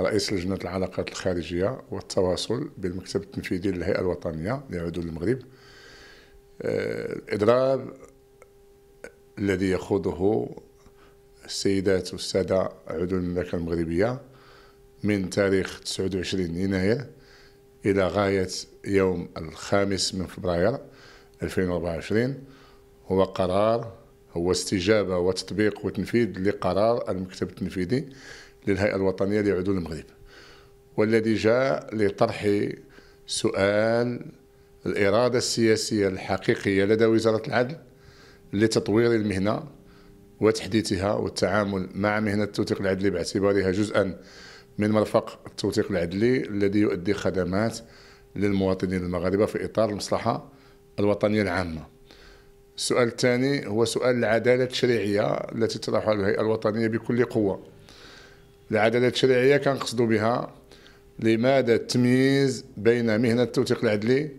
رئيس لجنة العلاقات الخارجية والتواصل بالمكتب التنفيذي للهيئة الوطنية لعدول المغرب الإضراب آه، الذي يخوضه السيدات والسادة عدول المملكة المغربية من تاريخ 29 يناير إلى غاية يوم الخامس من فبراير 2024 هو قرار هو استجابة وتطبيق وتنفيذ لقرار المكتب التنفيذي للهيئة الوطنية لعدول المغرب والذي جاء لطرح سؤال الإرادة السياسية الحقيقية لدى وزارة العدل لتطوير المهنة وتحديثها والتعامل مع مهنة التوثيق العدلي باعتبارها جزءا من مرفق التوثيق العدلي الذي يؤدي خدمات للمواطنين المغاربة في إطار المصلحة الوطنية العامة السؤال الثاني هو سؤال العدالة التشريعية التي تطرحها الهيئة الوطنية بكل قوة العدالة التشريعية كنقصدوا بها لماذا التمييز بين مهنة التوثيق العدلي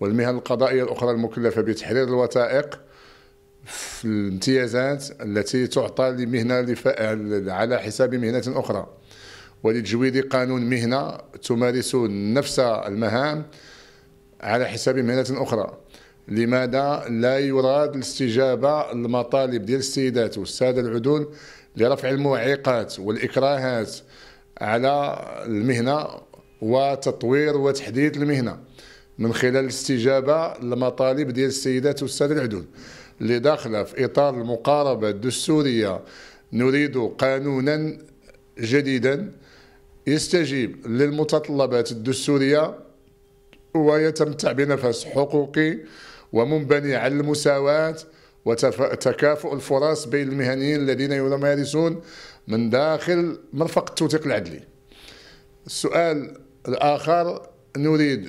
والمهن القضائية الأخرى المكلفة بتحرير الوثائق في الامتيازات التي تعطى لمهنة على حساب مهنة أخرى ولتجويد قانون مهنة تمارس نفس المهام على حساب مهنة أخرى لماذا لا يراد الاستجابة لمطالب ديال السيدات والسادة العدول لرفع المعيقات والإكراهات على المهنة وتطوير وتحديث المهنة من خلال الاستجابة لمطالب ديال السيدات والسادة العدول اللي داخلة في إطار المقاربة الدستورية نريد قانونا جديدا يستجيب للمتطلبات الدستورية ويتمتع بنفس حقوقي ومنبني على المساواة وتكافؤ الفرص بين المهنيين الذين يمارسون من داخل مرفق التوثيق العدلي السؤال الآخر نريد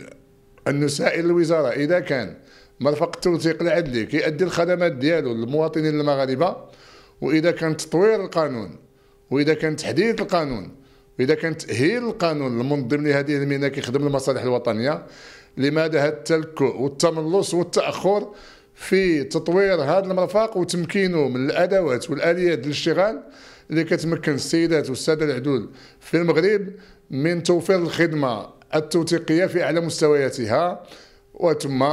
أن نسائل الوزارة إذا كان مرفق التوثيق العدلي كيؤدي الخدمات ديالو للمواطنين المغاربة وإذا كان تطوير القانون وإذا كان تحديث القانون وإذا كان تأهيل القانون المنظم لهذه المهنة كيخدم المصالح الوطنيه لماذا هذا التلكؤ والتملص والتأخر في تطوير هذا المرفق وتمكينه من الادوات والاليات للاشتغال اللي كتمكن السيدات والساده العدول في المغرب من توفير الخدمه التوثيقيه في اعلى مستوياتها وثم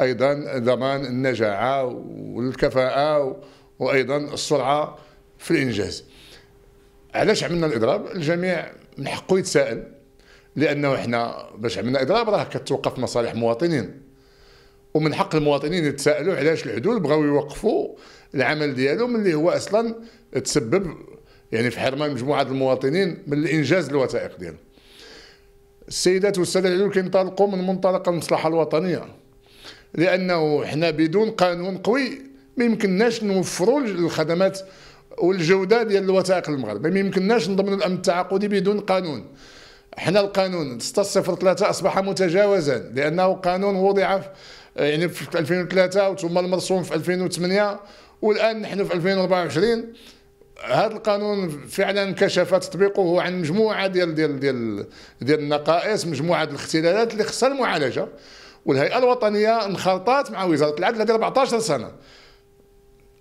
ايضا ضمان النجاعه والكفاءه وايضا السرعه في الانجاز علاش عملنا الاضراب الجميع من حقه يتساءل لانه احنا باش عملنا اضراب راه كتوقف مصالح مواطنين ومن حق المواطنين يتساءلوا علاش الحدود بغاو يوقفوا العمل ديالهم اللي هو اصلا تسبب يعني في حرمان مجموعه المواطنين من الانجاز الوثائق ديالهم السيدات والساده العلول كينطلقوا من منطلق المصلحه الوطنيه لانه حنا بدون قانون قوي ما يمكنناش نوفروا الخدمات والجوده ديال الوثائق المغرب ما يمكنناش نضمنوا الامن التعاقدي بدون قانون حنا القانون 603 اصبح متجاوزا لانه قانون وضع آه، يعني في 2003 وثم المرسوم في 2008 والان نحن في 2024 هذا القانون فعلا كشف تطبيقه عن مجموعه ديال ديال ديال ديال النقائص مجموعه الاختلالات اللي خصها المعالجه والهيئه الوطنيه انخرطات مع وزاره العدل هذه 14 سنه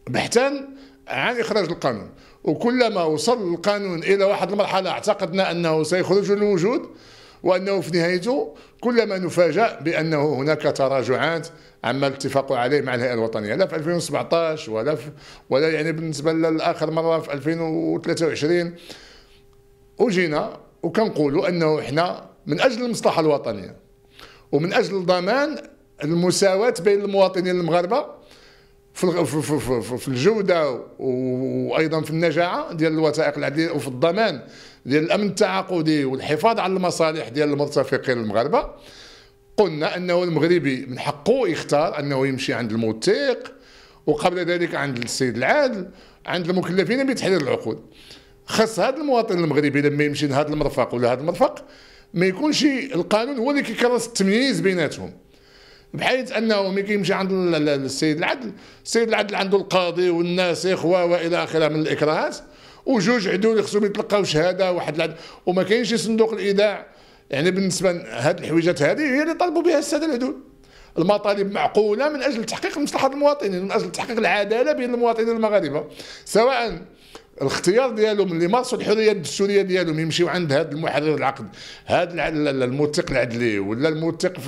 بحثا عن اخراج القانون وكلما وصل القانون الى واحد المرحله اعتقدنا انه سيخرج للوجود وأنه في نهايته كلما نفاجأ بأنه هناك تراجعات عما اتفقوا عليه مع الهيئة الوطنية لا في 2017 ولا في ولا يعني بالنسبة لآخر مرة في 2023 أجينا وكنقولوا أنه إحنا من أجل المصلحة الوطنية ومن أجل ضمان المساواة بين المواطنين المغاربة في في الجوده وايضا في النجاعه ديال الوثائق العدليه وفي الضمان ديال الامن التعاقدي والحفاظ على المصالح ديال المرتفقين المغاربه قلنا انه المغربي من حقه يختار انه يمشي عند الموثق وقبل ذلك عند السيد العادل عند المكلفين بتحرير العقود خاص هذا المواطن المغربي لما يمشي لهذا المرفق ولا هذا المرفق ما يكونش القانون هو اللي كيكرس التمييز بيناتهم بحيث انه ملي كيمشي عند السيد العدل السيد العدل عنده القاضي والناس اخوه والى اخره من الاكراهات وجوج عدول خصهم يتلقاو شهاده واحد العدل وما كاينش صندوق الايداع يعني بالنسبه لهاد الحويجات هذه هي اللي طالبوا بها الساده العدول المطالب معقوله من اجل تحقيق مصلحه المواطنين من اجل تحقيق العداله بين المواطنين المغاربه سواء الاختيار ديالهم اللي مارسوا الحريه الدستوريه ديالهم يمشيوا عند هذا المحرر العقد هذا الموثق العدلي ولا الموثق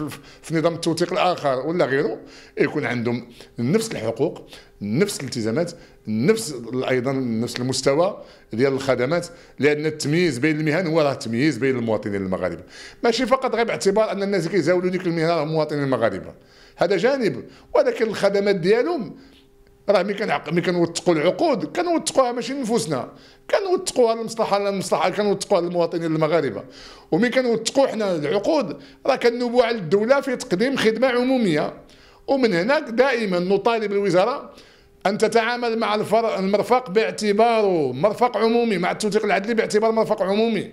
في نظام التوثيق الاخر ولا غيره يكون عندهم نفس الحقوق نفس الالتزامات نفس ايضا نفس المستوى ديال الخدمات لان التمييز بين المهن هو راه تمييز بين المواطنين المغاربه ماشي فقط غير باعتبار ان الناس اللي كيزاولوا ديك المهنه راهم مواطنين المغاربه هذا جانب ولكن الخدمات ديالهم راه مي كان مي كنوثقوا العقود كنوثقوها ماشي لنفوسنا كنوثقوها للمصلحه للمصلحه كنوثقوها للمواطنين المغاربه ومي كنوثقوا حنا العقود راه كنوبوا على الدوله في تقديم خدمه عموميه ومن هناك دائما نطالب الوزاره ان تتعامل مع المرفق باعتباره مرفق عمومي مع التوثيق العدلي باعتبار مرفق عمومي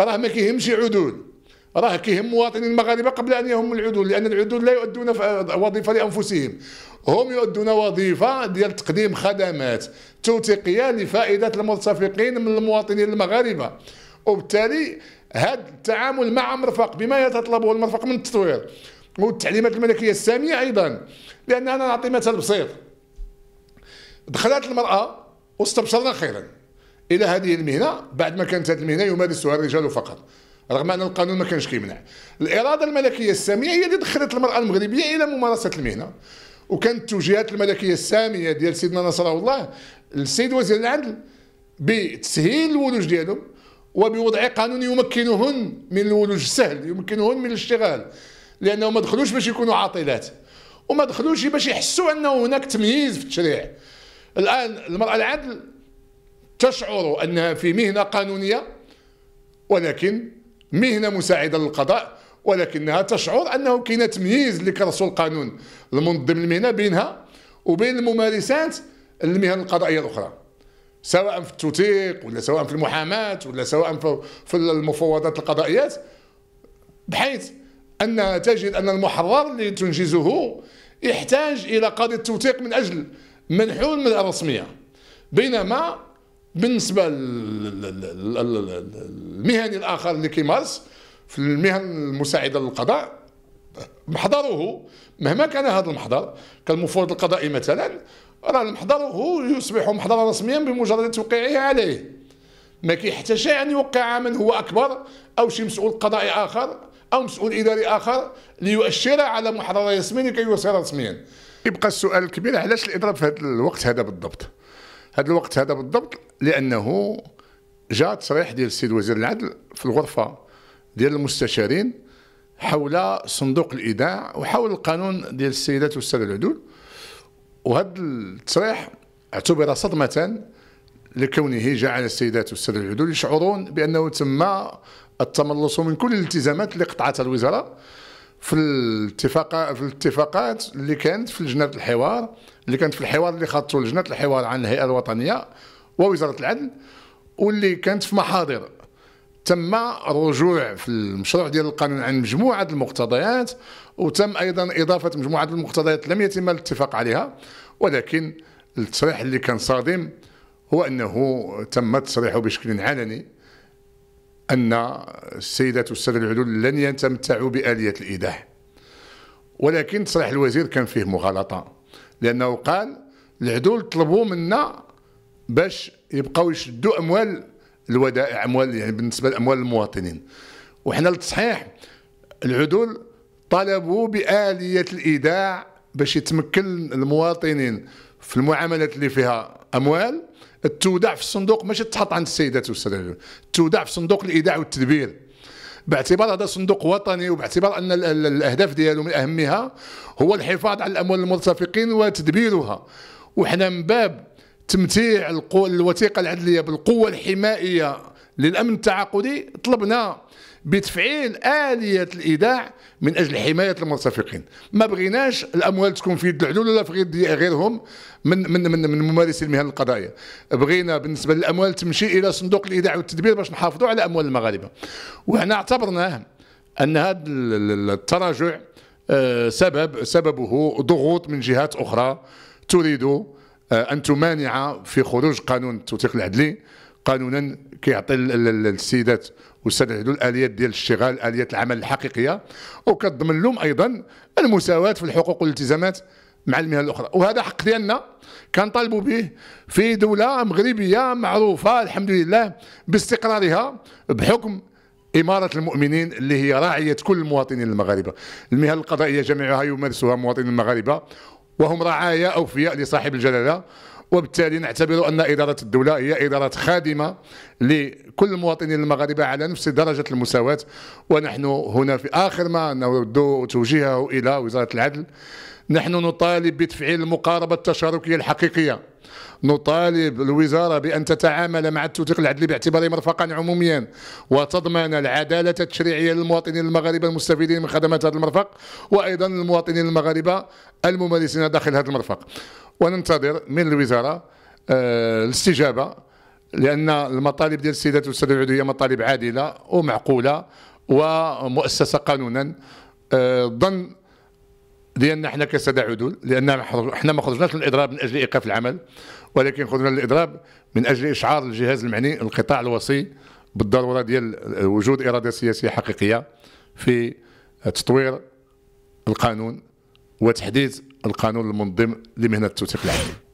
راه ما كيهمش عدول راه كيهم مواطنين المغاربه قبل ان يهم العدول لان العدول لا يؤدون وظيفه لانفسهم هم يؤدون وظيفه ديال تقديم خدمات توثيقيه لفائده المرتفقين من المواطنين المغاربه وبالتالي هذا التعامل مع مرفق بما يتطلبه المرفق من التطوير والتعليمات الملكيه الساميه ايضا لان انا نعطي مثال بسيط دخلت المراه واستبشرنا خيرا الى هذه المهنه بعد ما كانت هذه المهنه يمارسها الرجال فقط رغم ان القانون ما كانش كيمنع الاراده الملكيه الساميه هي اللي دخلت المراه المغربيه الى ممارسه المهنه وكانت توجيهات الملكيه الساميه ديال سيدنا نصره الله للسيد وزير العدل بتسهيل الولوج ديالهم وبوضع قانون يمكنهن من الولوج السهل يمكنهن من الاشتغال لانهم ما دخلوش باش يكونوا عاطلات وما دخلوش باش يحسوا انه هناك تمييز في التشريع الان المراه العدل تشعر انها في مهنه قانونيه ولكن مهنه مساعده للقضاء ولكنها تشعر انه كاين تمييز لكرسول القانون المنظم المهنه بينها وبين الممارسات المهن القضائيه الاخرى سواء في التوثيق ولا سواء في المحاماه ولا سواء في المفوضات القضائيات بحيث انها تجد ان المحرر اللي تنجزه يحتاج الى قاضي التوثيق من اجل منحول من الرسميه بينما بالنسبه للمهني الاخر اللي كيمارس في المهن المساعده للقضاء محضره مهما كان هذا المحضر كالمفوض القضائي مثلا راه المحضر هو يصبح محضرا رسميا بمجرد توقيعه عليه ما كيحتاجش ان يوقع من هو اكبر او شي مسؤول قضائي اخر او مسؤول اداري اخر ليؤشر على محضر رسمي لكي يصير رسميا يبقى السؤال الكبير علاش الاضراب في هذا الوقت هذا بالضبط هذا الوقت هذا بالضبط لانه جاء تصريح ديال السيد وزير العدل في الغرفه ديال المستشارين حول صندوق الايداع وحول القانون ديال السيدات والساده العدول وهذا التصريح اعتبر صدمه لكونه جعل السيدات والساده العدول يشعرون بانه تم التملص من كل الالتزامات اللي قطعتها الوزاره في الاتفاق في الاتفاقات اللي كانت في لجنه الحوار اللي كانت في الحوار اللي خاطته لجنه الحوار عن الهيئه الوطنيه ووزاره العدل واللي كانت في محاضر تم رجوع في المشروع ديال القانون عن مجموعه المقتضيات وتم ايضا اضافه مجموعه المقتضيات لم يتم الاتفاق عليها ولكن التصريح اللي كان صادم هو انه تم التصريح بشكل علني أن السيدات والسادة العدول لن يتمتعوا بآلية الإيداع ولكن تصريح الوزير كان فيه مغالطة لأنه قال العدول طلبوا منا باش يبقاو يشدوا أموال الودائع أموال يعني بالنسبة لأموال المواطنين وحنا التصحيح العدول طلبوا بآلية الإيداع باش يتمكن المواطنين في المعاملات اللي فيها اموال تودع في الصندوق ماشي تحط عند السيدات والسادة تودع في صندوق الايداع والتدبير باعتبار هذا صندوق وطني وباعتبار ان الاهداف ديالو من اهمها هو الحفاظ على الاموال المرتفقين وتدبيرها وحنا من باب تمتيع الوثيقه العدليه بالقوه الحمائيه للامن التعاقدي طلبنا بتفعيل آلية الإيداع من أجل حماية المرتفقين ما بغيناش الأموال تكون في يد العدول ولا في يد غيرهم من من من, من ممارسي المهن القضائية بغينا بالنسبة للأموال تمشي إلى صندوق الإيداع والتدبير باش نحافظوا على أموال المغاربة وهنا اعتبرناه أن هذا التراجع آه، سبب سببه ضغوط من جهات أخرى تريد آه، أن تمانع في خروج قانون التوثيق العدلي قانونا كيعطي السيدات وستساعدوا الاليات ديال الاشتغال اليات العمل الحقيقيه وكتضمن لهم ايضا المساواه في الحقوق والالتزامات مع المهن الاخرى وهذا حق ديالنا كنطالبوا به في دوله مغربيه معروفه الحمد لله باستقرارها بحكم إمارة المؤمنين اللي هي راعية كل المواطنين المغاربة المهن القضائية جميعها يمارسها مواطنين المغاربة وهم رعايا أوفياء لصاحب الجلالة وبالتالي نعتبر أن إدارة الدولة هي إدارة خادمة لكل المواطنين المغاربة على نفس درجة المساواة ونحن هنا في آخر ما نود توجيهه إلى وزارة العدل نحن نطالب بتفعيل المقاربة التشاركية الحقيقية نطالب الوزارة بأن تتعامل مع التوثيق العدلي باعتباره مرفقا عموميا وتضمن العدالة التشريعية للمواطنين المغاربة المستفيدين من خدمات هذا المرفق وأيضا المواطنين المغاربة الممارسين داخل هذا المرفق وننتظر من الوزاره آه، الاستجابه لان المطالب ديال السيدات والساده العدوية مطالب عادله ومعقوله ومؤسسه قانونا آه، ظن ديالنا حنا كساده عدول لان حنا ما خرجناش للاضراب من اجل ايقاف العمل ولكن خرجنا للاضراب من اجل اشعار الجهاز المعني القطاع الوصي بالضروره ديال وجود اراده سياسيه حقيقيه في تطوير القانون وتحديث القانون المنظم لمهنه التوثيق العالمي